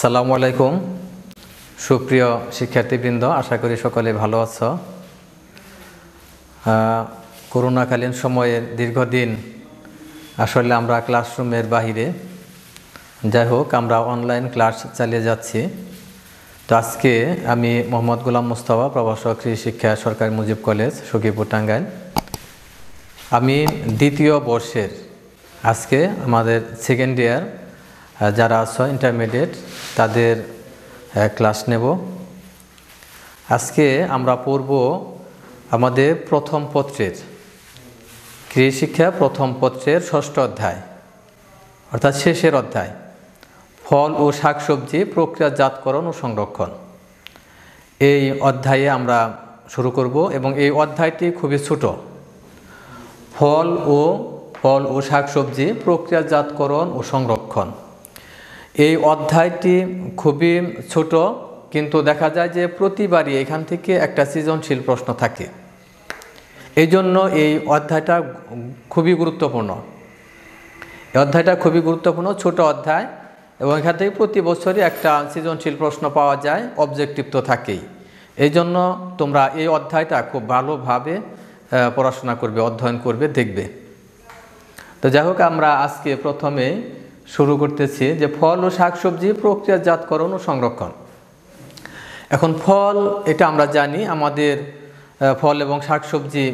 সালামু আলাইকুম সুপ্রিয় শিক্ষার্থীবৃন্দ আশা করি সকলে ভালো আছো করোনাকালীন সময়ের দীর্ঘদিন আসলে আমরা ক্লাসরুমের বাহিরে যাই হোক আমরা অনলাইন ক্লাস চালিয়ে যাচ্ছি তো আজকে আমি মোহাম্মদ গোলাম মুস্তফা প্রভাষক শিক্ষা সরকারি মুজিব কলেজ সখীপুর টাঙ্গাইল আমি দ্বিতীয় বর্ষের আজকে আমাদের সেকেন্ড ইয়ার যারা আছো ইন্টারমিডিয়েট তাদের ক্লাস নেব আজকে আমরা পড়ব আমাদের প্রথম পত্রের কৃষি শিক্ষা প্রথম পত্রের ষষ্ঠ অধ্যায় অর্থাৎ শেষের অধ্যায় ফল ও শাকসবজি প্রক্রিয়াজাতকরণ ও সংরক্ষণ এই অধ্যায়ে আমরা শুরু করব এবং এই অধ্যায়টি খুবই ছোট ফল ও ফল ও শাকসবজি প্রক্রিয়াজাতকরণ ও সংরক্ষণ এই অধ্যায়টি খুবই ছোট কিন্তু দেখা যায় যে প্রতিবারই এখান থেকে একটা সৃজনশীল প্রশ্ন থাকে এই জন্য এই অধ্যায়টা খুবই গুরুত্বপূর্ণ এই অধ্যায়টা খুবই গুরুত্বপূর্ণ ছোট অধ্যায় এবং এখান থেকে প্রতি বছরই একটা সৃজনশীল প্রশ্ন পাওয়া যায় অবজেক্টিভ তো থাকেই এই জন্য তোমরা এই অধ্যায়টা খুব ভালোভাবে পড়াশোনা করবে অধ্যয়ন করবে দেখবে তো যাই হোক আমরা আজকে প্রথমে শুরু করতেছি যে ফল ও শাকসবজি প্রক্রিয়াজাতকরণ ও সংরক্ষণ এখন ফল এটা আমরা জানি আমাদের ফল এবং শাকসবজি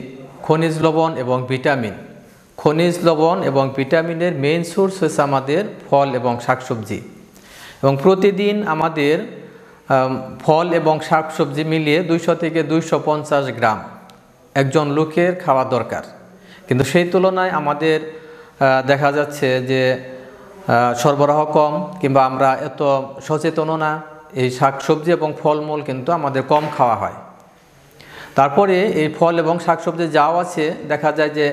খনিজ লবণ এবং ভিটামিন খনিজ লবণ এবং ভিটামিনের মেইন সোর্স হচ্ছে আমাদের ফল এবং শাকসবজি এবং প্রতিদিন আমাদের ফল এবং শাকসবজি মিলিয়ে দুইশো থেকে দুইশো পঞ্চাশ গ্রাম একজন লোকের খাওয়া দরকার কিন্তু সেই তুলনায় আমাদের দেখা যাচ্ছে যে সরবরাহ কম কিংবা আমরা এত সচেতনও না এই শাকসবজি এবং ফলমূল কিন্তু আমাদের কম খাওয়া হয় তারপরে এই ফল এবং শাকসবজি যাও আছে দেখা যায় যে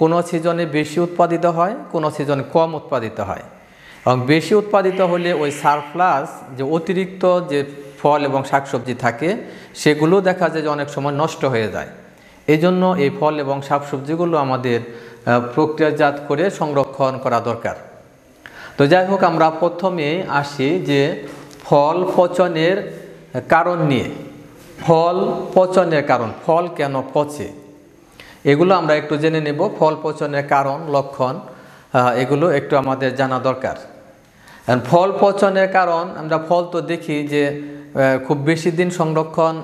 কোনো সিজনে বেশি উৎপাদিত হয় কোনো সিজনে কম উৎপাদিত হয় এবং বেশি উৎপাদিত হলে ওই সারপ্লাস যে অতিরিক্ত যে ফল এবং শাকসবজি থাকে সেগুলো দেখা যায় যে অনেক সময় নষ্ট হয়ে যায় এই জন্য এই ফল এবং শাকসবজিগুলো আমাদের প্রক্রিয়াজাত করে সংরক্ষণ করা দরকার তো যাই হোক আমরা প্রথমে আসি যে ফল পচনের কারণ নিয়ে ফল পচনের কারণ ফল কেন পচে এগুলো আমরা একটু জেনে নেব ফল পচনের কারণ লক্ষণ এগুলো একটু আমাদের জানা দরকার ফল পচনের কারণ আমরা ফল তো দেখি যে খুব বেশি দিন সংরক্ষণ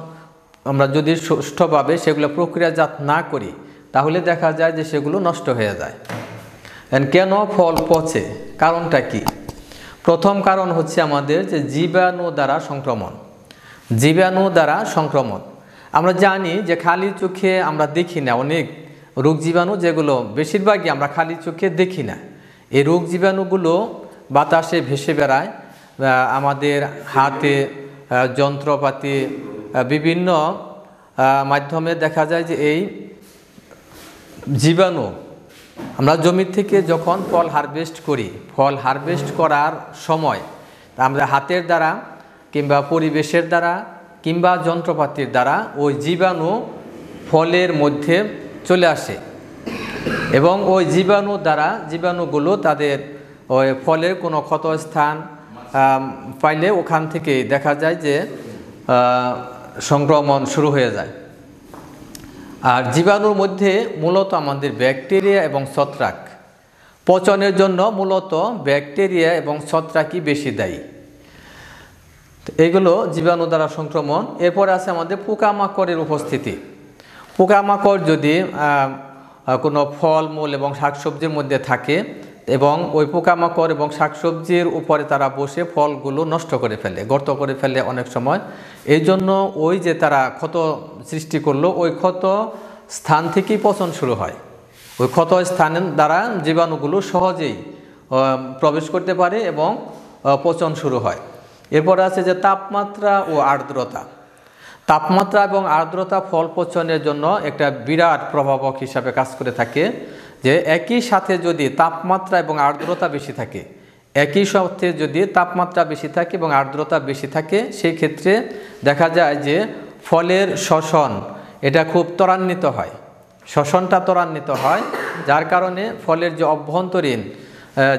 আমরা যদি সুষ্ঠুভাবে সেগুলো প্রক্রিয়াজাত না করি তাহলে দেখা যায় যে সেগুলো নষ্ট হয়ে যায় কেন ফল পচে কারণটা কি প্রথম কারণ হচ্ছে আমাদের যে জীবাণু দ্বারা সংক্রমণ জীবাণু দ্বারা সংক্রমণ আমরা জানি যে খালি চোখে আমরা দেখি না অনেক রোগ জীবাণু যেগুলো বেশিরভাগই আমরা খালি চোখে দেখি না এই রোগ জীবাণুগুলো বাতাসে ভেসে বেড়ায় আমাদের হাতে যন্ত্রপাতি বিভিন্ন মাধ্যমে দেখা যায় যে এই জীবাণু আমরা জমি থেকে যখন ফল হারভেস্ট করি ফল হারভেস্ট করার সময় আমরা হাতের দ্বারা কিংবা পরিবেশের দ্বারা কিংবা যন্ত্রপাতির দ্বারা ওই জীবাণু ফলের মধ্যে চলে আসে এবং ওই জীবাণু দ্বারা জীবাণুগুলো তাদের ওই ফলের কোনো ক্ষতস্থান পাইলে ওখান থেকে দেখা যায় যে সংক্রমণ শুরু হয়ে যায় আর জীবাণুর মধ্যে মূলত আমাদের ব্যাকটেরিয়া এবং ছত্রাক পচনের জন্য মূলত ব্যাকটেরিয়া এবং ছত্রাকই বেশি দায়ী এগুলো জীবাণু দ্বারা সংক্রমণ এরপর আছে আমাদের পোকামাকড়ের উপস্থিতি পোকামাকড় যদি কোনো ফলমূল এবং শাকসবজির মধ্যে থাকে এবং ওই পোকামাকড় এবং শাকসবজির উপরে তারা বসে ফলগুলো নষ্ট করে ফেলে গর্ত করে ফেলে অনেক সময় এই জন্য ওই যে তারা ক্ষত সৃষ্টি করলো ওই ক্ষত স্থান থেকেই পচন শুরু হয় ওই ক্ষত স্থানের দ্বারা জীবাণুগুলো সহজেই প্রবেশ করতে পারে এবং পচন শুরু হয় এরপর আছে যে তাপমাত্রা ও আর্দ্রতা তাপমাত্রা এবং আর্দ্রতা ফল পচনের জন্য একটা বিরাট প্রভাবক হিসাবে কাজ করে থাকে যে একই সাথে যদি তাপমাত্রা এবং আর্দ্রতা বেশি থাকে একই সাথে যদি তাপমাত্রা বেশি থাকে এবং আর্দ্রতা বেশি থাকে সেই ক্ষেত্রে দেখা যায় যে ফলের শ্বসন এটা খুব ত্বরান্বিত হয় শ্বসনটা ত্বরান্বিত হয় যার কারণে ফলের যে অভ্যন্তরীণ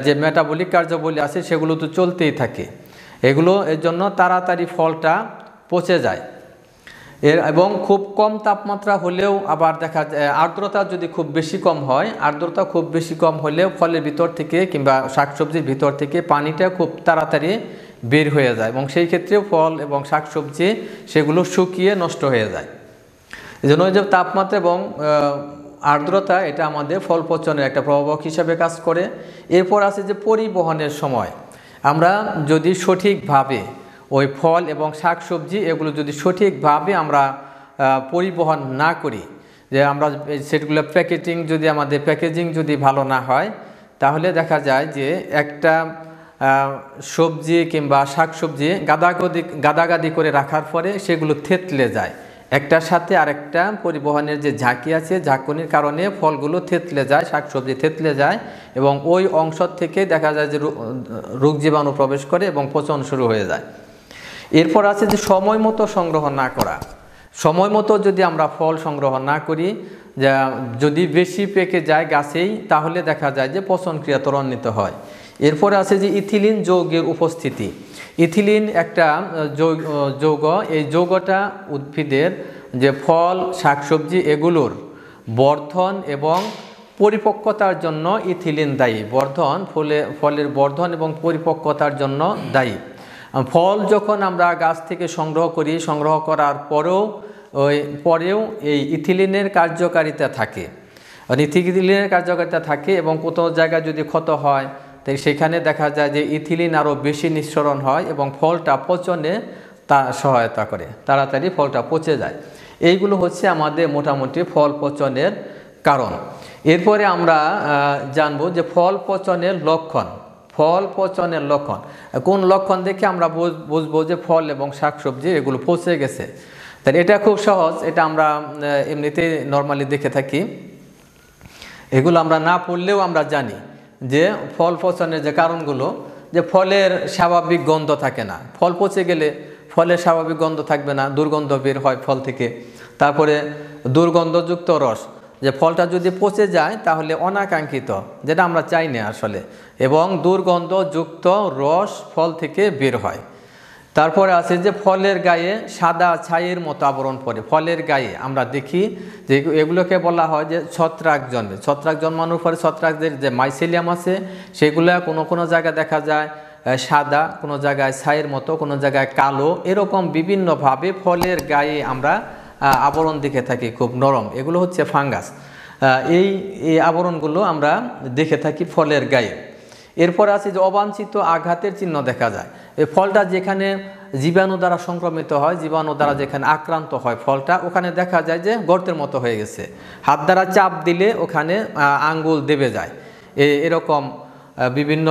যে মেটাবলিক কার্যাবলী আছে সেগুলো তো চলতেই থাকে এগুলো এর জন্য তাড়াতাড়ি ফলটা পচে যায় এর এবং খুব কম তাপমাত্রা হলেও আবার দেখা যায় আর্দ্রতা যদি খুব বেশি কম হয় আর্দ্রতা খুব বেশি কম হলেও ফলের ভিতর থেকে কিংবা শাকসবজির ভিতর থেকে পানিটা খুব তাড়াতাড়ি বের হয়ে যায় এবং সেই ক্ষেত্রেও ফল এবং শাকসবজি সেগুলো শুকিয়ে নষ্ট হয়ে যায় এই জন্য যে তাপমাত্রা এবং আর্দ্রতা এটা আমাদের ফল পচনের একটা প্রভাবক হিসাবে কাজ করে এরপর আছে যে পরিবহনের সময় আমরা যদি সঠিকভাবে ওই ফল এবং শাক সবজি এগুলো যদি সঠিকভাবে আমরা পরিবহন না করি যে আমরা সেগুলো প্যাকেটিং যদি আমাদের প্যাকেজিং যদি ভালো না হয় তাহলে দেখা যায় যে একটা সবজি কিংবা শাক গাদাগদি গাদাগাদি করে রাখার পরে সেগুলো থেতলে যায় একটার সাথে আরেকটা পরিবহনের যে ঝাঁকি আছে ঝাঁকুনির কারণে ফলগুলো থেতলে যায় শাকসবজি থেতলে যায় এবং ওই অংশ থেকে দেখা যায় যে রোগ জীবাণু প্রবেশ করে এবং পচন শুরু হয়ে যায় এরপর আছে যে সময় মতো সংগ্রহ না করা সময় মতো যদি আমরা ফল সংগ্রহ না করি যদি বেশি পেকে যায় গাছেই তাহলে দেখা যায় যে পচন ক্রিয়া ত্বরান্বিত হয় এরপরে আছে যে ইথিলিন যৌগের উপস্থিতি ইথিলিন একটা যৌগ এই যৌগটা উদ্ভিদের যে ফল শাকসবজি এগুলোর বর্ধন এবং পরিপক্কতার জন্য ইথিলিন দায়ী বর্ধন ফলে ফলের বর্ধন এবং পরিপক্কতার জন্য দায়ী ফল যখন আমরা গাছ থেকে সংগ্রহ করি সংগ্রহ করার পরেও ওই পরেও এই ইথিলিনের কার্যকারিতা থাকে ইথিলিনের কার্যকারিতা থাকে এবং কোথাও জায়গায় যদি ক্ষত হয় তাই সেখানে দেখা যায় যে ইথিলিন আরও বেশি নিঃসরণ হয় এবং ফলটা পচনে তা সহায়তা করে তাড়াতাড়ি ফলটা পচে যায় এইগুলো হচ্ছে আমাদের মোটামুটি ফল পচনের কারণ এরপরে আমরা জানব যে ফল পচনের লক্ষণ ফল পচনের লক্ষণ কোন লক্ষণ দেখে আমরা বুঝবো যে ফল এবং শাকসবজি এগুলো পচে গেছে তাই এটা খুব সহজ এটা আমরা এমনিতে নর্মালি দেখে থাকি এগুলো আমরা না পড়লেও আমরা জানি যে ফল পচনের যে কারণগুলো যে ফলের স্বাভাবিক গন্ধ থাকে না ফল পচে গেলে ফলের স্বাভাবিক গন্ধ থাকবে না দুর্গন্ধ বের হয় ফল থেকে তারপরে দুর্গন্ধযুক্ত রস যে ফলটা যদি পচে যায় তাহলে অনাকাঙ্ক্ষিত যেটা আমরা চাই না আসলে এবং দুর্গন্ধযুক্ত রস ফল থেকে বের হয় তারপরে আছে যে ফলের গায়ে সাদা ছাইয়ের মতো আবরণ পড়ে ফলের গায়ে আমরা দেখি যে এগুলোকে বলা হয় যে ছত্রাক জন্মে ছত্রাক জন্মানোর পরে ছত্রাকদের যে মাইসেলিয়াম আছে সেগুলো কোনো কোনো জায়গায় দেখা যায় সাদা কোনো জায়গায় ছাইয়ের মতো কোনো জায়গায় কালো এরকম বিভিন্নভাবে ফলের গায়ে আমরা আবরণ দেখে থাকি খুব নরম এগুলো হচ্ছে ফাঙ্গাস এই এই আবরণগুলো আমরা দেখে থাকি ফলের গায়ে এরপর আছে যে অবাঞ্ছিত আঘাতের চিহ্ন দেখা যায় এই ফলটা যেখানে জীবাণু দ্বারা সংক্রমিত হয় জীবাণু দ্বারা যেখানে আক্রান্ত হয় ফলটা ওখানে দেখা যায় যে গর্তের মতো হয়ে গেছে হাত দ্বারা চাপ দিলে ওখানে আঙ্গুল দেবে যায় এরকম বিভিন্ন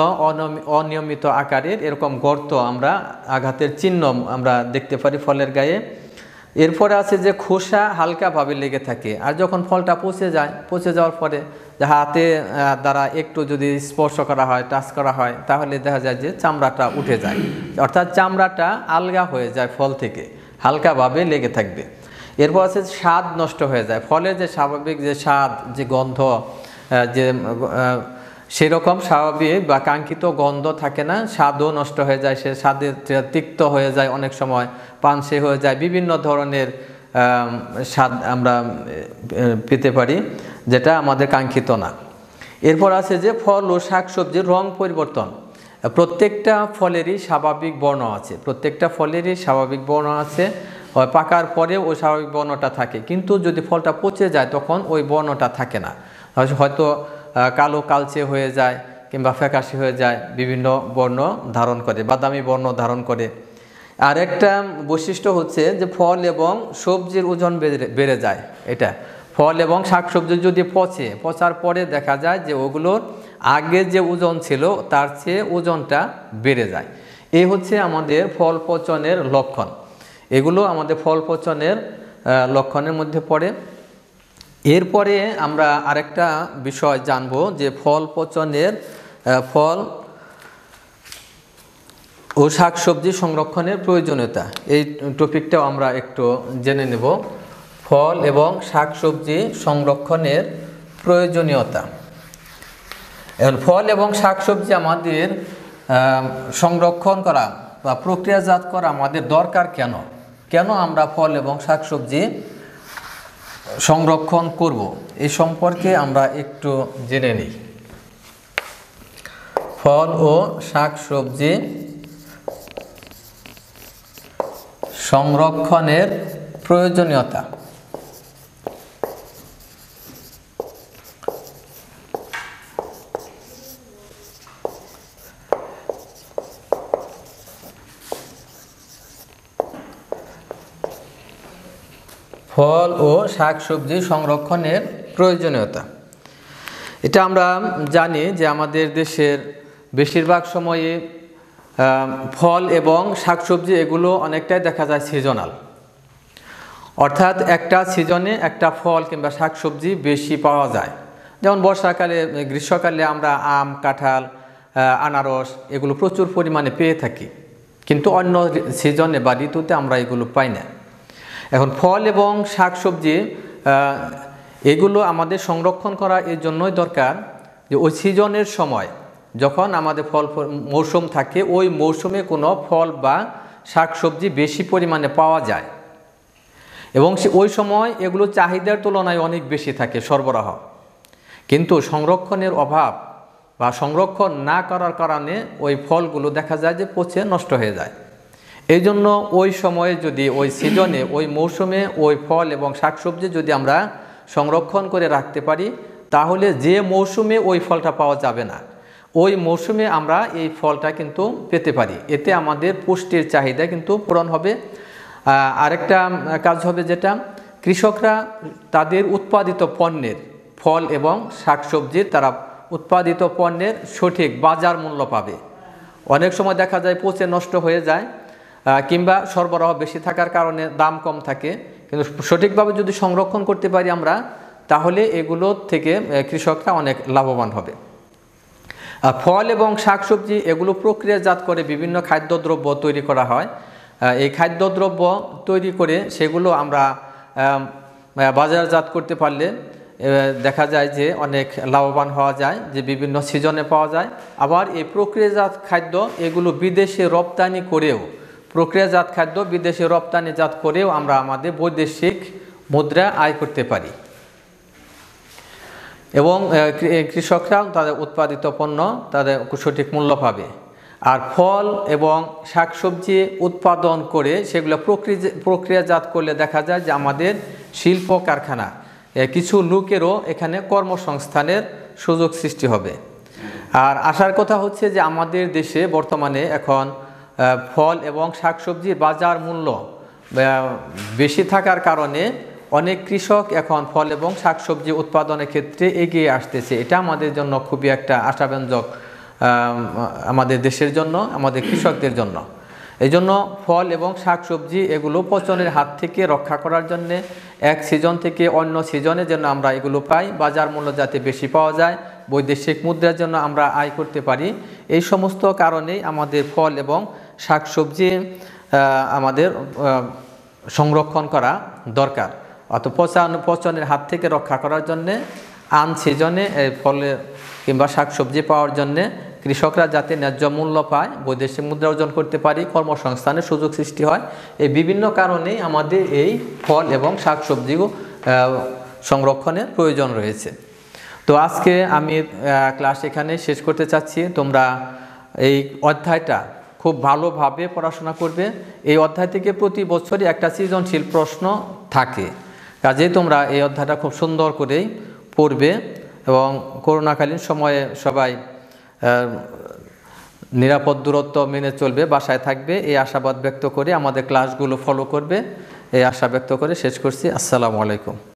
অনিয়মিত আকারের এরকম গর্ত আমরা আঘাতের চিহ্ন আমরা দেখতে পারি ফলের গায়ে এরপরে আছে যে খোসা হালকাভাবে লেগে থাকে আর যখন ফলটা পচে যায় পচে যাওয়ার পরে হাতে দ্বারা একটু যদি স্পর্শ করা হয় টাচ করা হয় তাহলে দেখা যায় যে চামড়াটা উঠে যায় অর্থাৎ চামড়াটা আলগা হয়ে যায় ফল থেকে হালকাভাবে লেগে থাকবে এরপর আছে স্বাদ নষ্ট হয়ে যায় ফলের যে স্বাভাবিক যে স্বাদ যে গন্ধ যে সেরকম স্বাভাবিক বা কাঙ্ক্ষিত গন্ধ থাকে না স্বাদও নষ্ট হয়ে যায় সে স্বাদে তিক্ত হয়ে যায় অনেক সময় পানসে হয়ে যায় বিভিন্ন ধরনের স্বাদ আমরা পেতে পারি যেটা আমাদের কাঙ্ক্ষিত না এরপর আছে যে ফল ও শাকসবজির রং পরিবর্তন প্রত্যেকটা ফলেরই স্বাভাবিক বর্ণ আছে প্রত্যেকটা ফলেরই স্বাভাবিক বর্ণ আছে পাকার পরে ওই স্বাভাবিক বর্ণটা থাকে কিন্তু যদি ফলটা পচে যায় তখন ওই বর্ণটা থাকে না হয়তো কালো কালচে হয়ে যায় কিংবা ফ্যাকাশি হয়ে যায় বিভিন্ন বর্ণ ধারণ করে বাদামি বর্ণ ধারণ করে আর একটা বৈশিষ্ট্য হচ্ছে যে ফল এবং সবজির ওজন বেড়ে যায় এটা ফল এবং শাকসবজি যদি পচে পচার পরে দেখা যায় যে ওগুলোর আগে যে ওজন ছিল তার চেয়ে ওজনটা বেড়ে যায় এই হচ্ছে আমাদের ফল পচনের লক্ষণ এগুলো আমাদের ফল পচনের লক্ষণের মধ্যে পড়ে এরপরে আমরা আরেকটা বিষয় জানব যে ফল পচনের ফল ও শাকসবজি সংরক্ষণের প্রয়োজনীয়তা এই টপিকটাও আমরা একটু জেনে নেব ফল এবং শাকসবজি সংরক্ষণের প্রয়োজনীয়তা এখন ফল এবং শাকসবজি আমাদের সংরক্ষণ করা বা প্রক্রিয়াজাত করা আমাদের দরকার কেন কেন আমরা ফল এবং শাকসবজি সংরক্ষণ করব এই সম্পর্কে আমরা একটু জেনে নিই ফল ও শাক সবজি সংরক্ষণের প্রয়োজনীয়তা ফল ও শাকসবজি সংরক্ষণের প্রয়োজনীয়তা এটা আমরা জানি যে আমাদের দেশের বেশিরভাগ সময়ে ফল এবং শাকসবজি এগুলো অনেকটাই দেখা যায় সিজনাল অর্থাৎ একটা সিজনে একটা ফল কিংবা শাকসবজি বেশি পাওয়া যায় যেমন বর্ষাকালে গ্রীষ্মকালে আমরা আম কাঁঠাল আনারস এগুলো প্রচুর পরিমাণে পেয়ে থাকি কিন্তু অন্য সিজনে বা ঋতুতে আমরা এগুলো পাই না এখন ফল এবং শাকসবজি এগুলো আমাদের সংরক্ষণ করা এর জন্যই দরকার যে ওই সিজনের সময় যখন আমাদের ফল মৌসুম থাকে ওই মৌসুমে কোনো ফল বা শাকসবজি বেশি পরিমাণে পাওয়া যায় এবং ওই সময় এগুলো চাহিদার তুলনায় অনেক বেশি থাকে সরবরাহ কিন্তু সংরক্ষণের অভাব বা সংরক্ষণ না করার কারণে ওই ফলগুলো দেখা যায় যে পচে নষ্ট হয়ে যায় এই জন্য ওই সময়ে যদি ওই সিজনে ওই মৌসুমে ওই ফল এবং শাকসবজি যদি আমরা সংরক্ষণ করে রাখতে পারি তাহলে যে মৌসুমে ওই ফলটা পাওয়া যাবে না ওই মৌসুমে আমরা এই ফলটা কিন্তু পেতে পারি এতে আমাদের পুষ্টির চাহিদা কিন্তু পূরণ হবে আরেকটা কাজ হবে যেটা কৃষকরা তাদের উৎপাদিত পণ্যের ফল এবং শাকসবজির তারা উৎপাদিত পণ্যের সঠিক বাজার মূল্য পাবে অনেক সময় দেখা যায় পচে নষ্ট হয়ে যায় কিংবা সরবরাহ বেশি থাকার কারণে দাম কম থাকে কিন্তু সঠিকভাবে যদি সংরক্ষণ করতে পারি আমরা তাহলে এগুলো থেকে কৃষকরা অনেক লাভবান হবে ফল এবং শাকসবজি এগুলো প্রক্রিয়াজাত করে বিভিন্ন খাদ্যদ্রব্য তৈরি করা হয় এই খাদ্যদ্রব্য তৈরি করে সেগুলো আমরা বাজারজাত করতে পারলে দেখা যায় যে অনেক লাভবান হওয়া যায় যে বিভিন্ন সিজনে পাওয়া যায় আবার এই প্রক্রিয়াজাত খাদ্য এগুলো বিদেশে রপ্তানি করেও প্রক্রিয়াজাত খাদ্য বিদেশে রপ্তানিজাত করেও আমরা আমাদের বৈদেশিক মুদ্রা আয় করতে পারি এবং কৃষকরা তাদের উৎপাদিত পণ্য তাদের সঠিক মূল্য পাবে আর ফল এবং শাকসবজি উৎপাদন করে সেগুলো প্রক্রিয়াজাত করলে দেখা যায় যে আমাদের শিল্প কারখানা কিছু লোকেরও এখানে কর্মসংস্থানের সুযোগ সৃষ্টি হবে আর আসার কথা হচ্ছে যে আমাদের দেশে বর্তমানে এখন ফল এবং শাকসবজির বাজার মূল্য বেশি থাকার কারণে অনেক কৃষক এখন ফল এবং শাকসবজি উৎপাদনের ক্ষেত্রে এগিয়ে আসতেছে এটা আমাদের জন্য খুবই একটা আশাব্যঞ্জক আমাদের দেশের জন্য আমাদের কৃষকদের জন্য এই জন্য ফল এবং শাকসবজি এগুলো পচনের হাত থেকে রক্ষা করার জন্য এক সিজন থেকে অন্য সিজনে যেন আমরা এগুলো পাই বাজার মূল্য যাতে বেশি পাওয়া যায় বৈদেশিক মুদ্রার জন্য আমরা আয় করতে পারি এই সমস্ত কারণেই আমাদের ফল এবং শাক সবজি আমাদের সংরক্ষণ করা দরকার অত পচান পচনের হাত থেকে রক্ষা করার জন্যে আন সিজনে ফলে কিংবা শাক সবজি পাওয়ার জন্যে কৃষকরা যাতে ন্যায্য মূল্য পায় বৈদেশিক মুদ্রা অর্জন করতে পারি কর্মসংস্থানের সুযোগ সৃষ্টি হয় এই বিভিন্ন কারণেই আমাদের এই ফল এবং শাক সবজিও সংরক্ষণের প্রয়োজন রয়েছে তো আজকে আমি ক্লাস এখানে শেষ করতে চাচ্ছি তোমরা এই অধ্যায়টা খুব ভালোভাবে পড়াশোনা করবে এই অধ্যায় থেকে প্রতি বছরই একটা সৃজনশীল প্রশ্ন থাকে কাজেই তোমরা এই অধ্যায়টা খুব সুন্দর করেই পড়বে এবং করোনাকালীন সময়ে সবাই নিরাপদ দূরত্ব মেনে চলবে বাসায় থাকবে এই আশাবাদ ব্যক্ত করে আমাদের ক্লাসগুলো ফলো করবে এই আশা ব্যক্ত করে শেষ করছি আসসালামু আলাইকুম